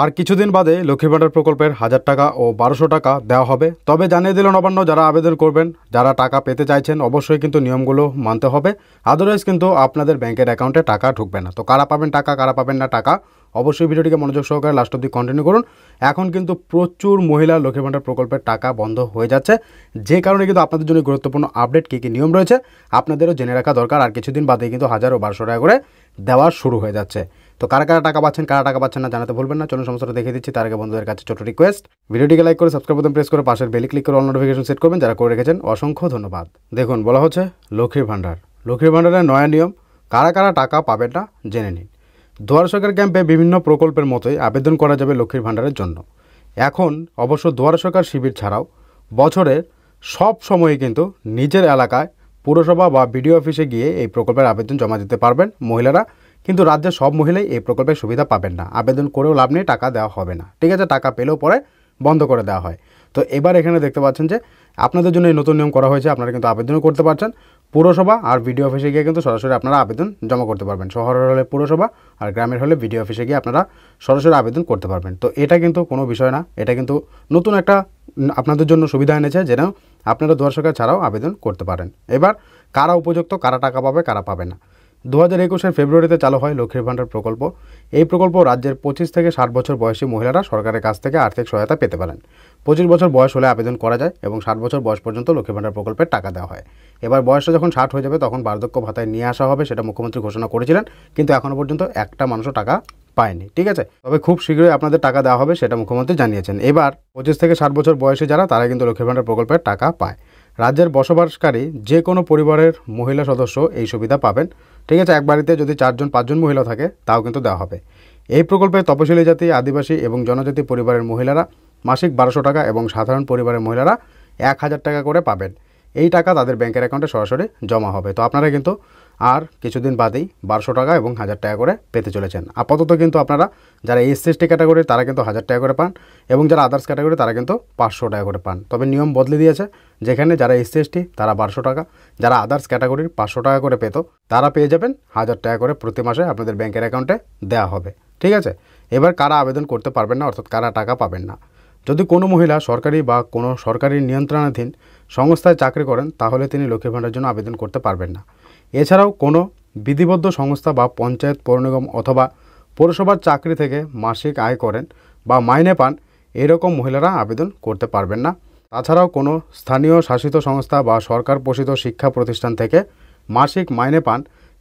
আর কিছুদিন বাদে লক্ষ্মী ভাণ্ডার প্রকল্পের হাজার টাকা ও বারোশো টাকা দেওয়া হবে তবে জানিয়ে দিল নবান্ন যারা আবেদন করবেন যারা টাকা পেতে চাইছেন অবশ্যই কিন্তু নিয়মগুলো মানতে হবে আদারওয়াইজ কিন্তু আপনাদের ব্যাংকের অ্যাকাউন্টে টাকা ঢুকবে না তো কারা পাবেন টাকা কারা পাবেন না টাকা অবশ্যই ভিডিওটিকে মনোযোগ সহকারে লাস্ট অব্দি কন্টিনিউ করুন এখন কিন্তু প্রচুর মহিলা লক্ষ্মী ভাণ্ডার প্রকল্পের টাকা বন্ধ হয়ে যাচ্ছে যে কারণে কিন্তু আপনাদের জন্য গুরুত্বপূর্ণ আপডেট কী কী নিয়ম রয়েছে আপনাদেরও জেনে রাখা দরকার আর কিছুদিন বাদে কিন্তু হাজার ও বারোশো টাকা করে দেওয়া শুরু হয়ে যাচ্ছে তো কারা কারা টাকা পাচ্ছেন কারা টাকা পাচ্ছেন না জানাতে ভুলবেন না চলুন সমস্যাটা দেখে দিচ্ছি তার আগে বন্ধুদের কাছে ছোট রিকোয়েস্ট ভিডিওটিকে লাইক করে সাবস্ক্রাইব বাটন প্রেস করে পাশের বেলি ক্লিক করে অল নোটিফিকেশন সেট করবেন যারা করে রেখেছেন অসংখ্য ধন্যবাদ দেখুন বলা হচ্ছে লক্ষ্মীর ভাণ্ডার লক্ষ্মীর ভাণ্ডারের নয়া নিয়ম কারা কারা টাকা পাবেন না জেনে নিন দুয়ার সরকার ক্যাম্পে বিভিন্ন প্রকল্পের মতোই আবেদন করা যাবে লক্ষ্মীর ভাণ্ডারের জন্য এখন অবশ্য দুয়ার সরকার শিবির ছাড়াও বছরের সব সময়ে কিন্তু নিজের এলাকায় পুরসভা বা বিডিও অফিসে গিয়ে এই প্রকল্পের আবেদন জমা দিতে পারবেন মহিলারা কিন্তু রাজ্যের সব মহিলাই এই প্রকল্পের সুবিধা পাবেন না আবেদন করেও লাভ নেই টাকা দেওয়া হবে না ঠিক আছে টাকা পেলেও পরে বন্ধ করে দেওয়া হয় তো এবার এখানে দেখতে পাচ্ছেন যে আপনাদের জন্য এই নতুন নিয়ম করা হয়েছে আপনারা কিন্তু আবেদনও করতে পারছেন পুরসভা আর ভিডিও অফিসে গিয়ে কিন্তু সরাসরি আপনারা আবেদন জমা করতে পারবেন শহরের হলে পুরসভা আর গ্রামের হলে ভিডিও অফিসে গিয়ে আপনারা সরাসরি আবেদন করতে পারবেন তো এটা কিন্তু কোনো বিষয় না এটা কিন্তু নতুন একটা আপনাদের জন্য সুবিধা এনেছে যেন আপনারা দর্শকের ছাড়াও আবেদন করতে পারেন এবার কারা উপযুক্ত কারা টাকা পাবে কারা পাবে না দু হাজার একুশের ফেব্রুয়ারিতে চালু হয় লক্ষ্মীর ভাণ্ডার প্রকল্প এই প্রকল্প রাজ্যের পঁচিশ থেকে ষাট বছর বয়সী মহিলারা সরকারের কাছ থেকে আর্থিক সহায়তা পেতে পারেন পঁচিশ বছর বয়স হলে আবেদন করা যায় এবং ষাট বছর বয়স পর্যন্ত লক্ষ্মীর ভাণ্ডার প্রকল্পের টাকা দেওয়া হয় এবার বয়সটা যখন ষাট হয়ে যাবে তখন বার্ধক্য ভাতায় নিয়ে আসা হবে সেটা মুখ্যমন্ত্রী ঘোষণা করেছিলেন কিন্তু এখনও পর্যন্ত একটা মানুষও টাকা পায়নি ঠিক আছে তবে খুব শীঘ্রই আপনাদের টাকা দেওয়া হবে সেটা মুখ্যমন্ত্রী জানিয়েছেন এবার পঁচিশ থেকে ষাট বছর বয়সে যারা তারা কিন্তু লক্ষ্মীর ভাণ্ডার প্রকল্পের টাকা পায় রাজ্যের বসবাসকারী যে কোনো পরিবারের মহিলা সদস্য এই সুবিধা পাবেন ঠিক আছে এক বাড়িতে যদি চারজন পাঁচজন মহিলা থাকে তাও কিন্তু দেওয়া হবে এই প্রকল্পে তপশিলি জাতি আদিবাসী এবং জনজাতি পরিবারের মহিলারা মাসিক বারোশো টাকা এবং সাধারণ পরিবারের মহিলারা এক হাজার টাকা করে পাবেন এই টাকা তাদের ব্যাংকের অ্যাকাউন্টে সরাসরি জমা হবে তো আপনারা কিন্তু আর কিছুদিন বাদেই বারোশো টাকা এবং হাজার টাকা করে পেতে চলেছেন আপাতত কিন্তু আপনারা যারা এসসি এসটি ক্যাটাগরি তারা কিন্তু হাজার টাকা করে পান এবং যারা আদার্স ক্যাটাগরি তারা কিন্তু পাঁচশো টাকা করে পান তবে নিয়ম বদলে দিয়েছে যেখানে যারা এসসি এসটি তারা বারোশো টাকা যারা আদার্স ক্যাটাগরির পাঁচশো টাকা করে পেত তারা পেয়ে যাবেন হাজার টাকা করে প্রতি মাসে আপনাদের ব্যাংকের অ্যাকাউন্টে দেওয়া হবে ঠিক আছে এবার কারা আবেদন করতে পারবেন না অর্থাৎ কারা টাকা পাবেন না যদি কোনো মহিলা সরকারি বা কোনো সরকারি নিয়ন্ত্রণাধীন সংস্থায় চাকরি করেন তাহলে তিনি লক্ষ্মীর ভাণ্ডার জন্য আবেদন করতে পারবেন না এছাড়াও কোনো বিধিবদ্ধ সংস্থা বা পঞ্চায়েত পৌর নিগম অথবা পৌরসভার চাকরি থেকে মাসিক আয় করেন বা মাইনে পান এরকম মহিলারা আবেদন করতে পারবেন না তাছাড়াও কোনো স্থানীয় শাসিত সংস্থা বা সরকার পোষিত শিক্ষা প্রতিষ্ঠান থেকে মাসিক মাইনে পান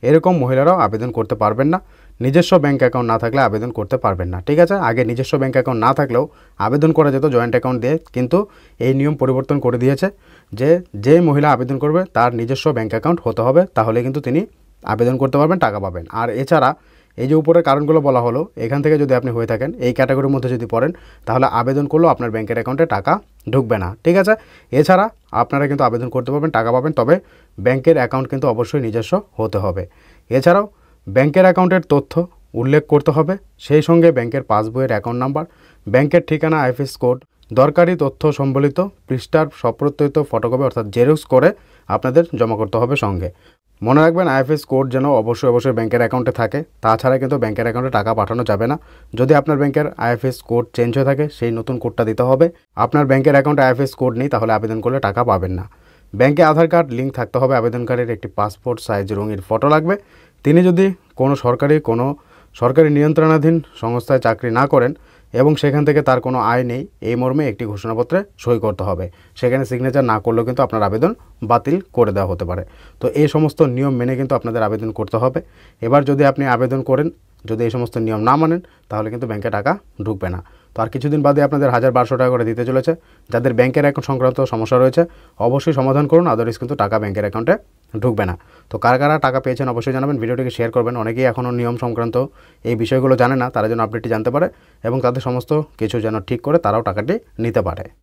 এরকম মহিলারাও আবেদন করতে পারবেন না নিজস্ব ব্যাঙ্ক অ্যাকাউন্ট না থাকলে আবেদন করতে পারবেন না ঠিক আছে আগে নিজস্ব ব্যাঙ্ক অ্যাকাউন্ট না থাকলেও আবেদন করা যেত জয়েন্ট অ্যাকাউন্ট দিয়ে কিন্তু এই নিয়ম পরিবর্তন করে দিয়েছে যে যে মহিলা আবেদন করবে তার নিজস্ব ব্যাঙ্ক অ্যাকাউন্ট হতে হবে তাহলে কিন্তু তিনি আবেদন করতে পারবেন টাকা পাবেন আর এছাড়া এই যে উপরের কারণগুলো বলা হলো এখান থেকে যদি আপনি হয়ে থাকেন এই ক্যাটাগরির মধ্যে যদি পড়েন তাহলে আবেদন করলেও আপনার ব্যাংকের অ্যাকাউন্টে টাকা ঢুকবে না ঠিক আছে এছাড়া আপনারা কিন্তু আবেদন করতে পারবেন টাকা পাবেন তবে ব্যাংকের অ্যাকাউন্ট কিন্তু অবশ্যই নিজস্ব হতে হবে এছাড়াও ব্যাংকের অ্যাকাউন্টের তথ্য উল্লেখ করতে হবে সেই সঙ্গে ব্যাংকের পাসবইয়ের অ্যাকাউন্ট নাম্বার ব্যাংকের ঠিকানা আইফিস কোড দরকারি তথ্য সম্বলিত পৃষ্ঠার সপ্রত্যয়িত ফটোকপি অর্থাৎ জেরক্স করে আপনাদের জমা করতে হবে সঙ্গে মনে রাখবেন আইএফএস কোড যেন অবশ্যই অবশ্যই ব্যাংকের অ্যাকাউন্টে থাকে তাছাড়া কিন্তু ব্যাংকের অ্যাকাউন্টে টাকা পাঠানো যাবে না যদি আপনার ব্যাংকের আইএফএস কোড চেঞ্জ হয়ে থাকে সেই নতুন কোডটা দিতে হবে আপনার ব্যাংকের অ্যাকাউন্টে আইএফএস কোড নেই তাহলে আবেদন করলে টাকা পাবেন না ব্যাংকে আধার কার্ড লিঙ্ক থাকতে হবে আবেদনকারীর একটি পাসপোর্ট সাইজ রঙের ফটো লাগবে তিনি যদি কোনো সরকারি কোনো সরকারি নিয়ন্ত্রণাধীন সংস্থায় চাকরি না করেন এবং সেখান থেকে তার কোনো আয় নেই এই মর্মে একটি ঘোষণাপত্রে সই করতে হবে সেখানে সিগনেচার না করলেও কিন্তু আপনার আবেদন বাতিল করে দেওয়া হতে পারে তো এই সমস্ত নিয়ম মেনে কিন্তু আপনাদের আবেদন করতে হবে এবার যদি আপনি আবেদন করেন যদি এই সমস্ত নিয়ম না মানেন তাহলে কিন্তু ব্যাংকে টাকা ঢুকবে না তো আর কিছুদিন বাদে আপনাদের হাজার বারোশো টাকা করে দিতে চলেছে যাদের ব্যাংকের অ্যাকাউন্ট সংক্রান্ত সমস্যা রয়েছে অবশ্যই সমাধান করুন আদারওয়াইজ কিন্তু টাকা ব্যাংকের অ্যাকাউন্টে ঢুকবে না তো কার কারা টাকা পেয়েছেন অবশ্যই জানাবেন ভিডিওটিকে শেয়ার করবেন অনেকেই এখনও নিয়ম সংক্রান্ত এই বিষয়গুলো জানে না তারা যেন আপডেটটি জানতে পারে এবং তাদের সমস্ত কিছু যেন ঠিক করে তারাও টাকাটি নিতে পারে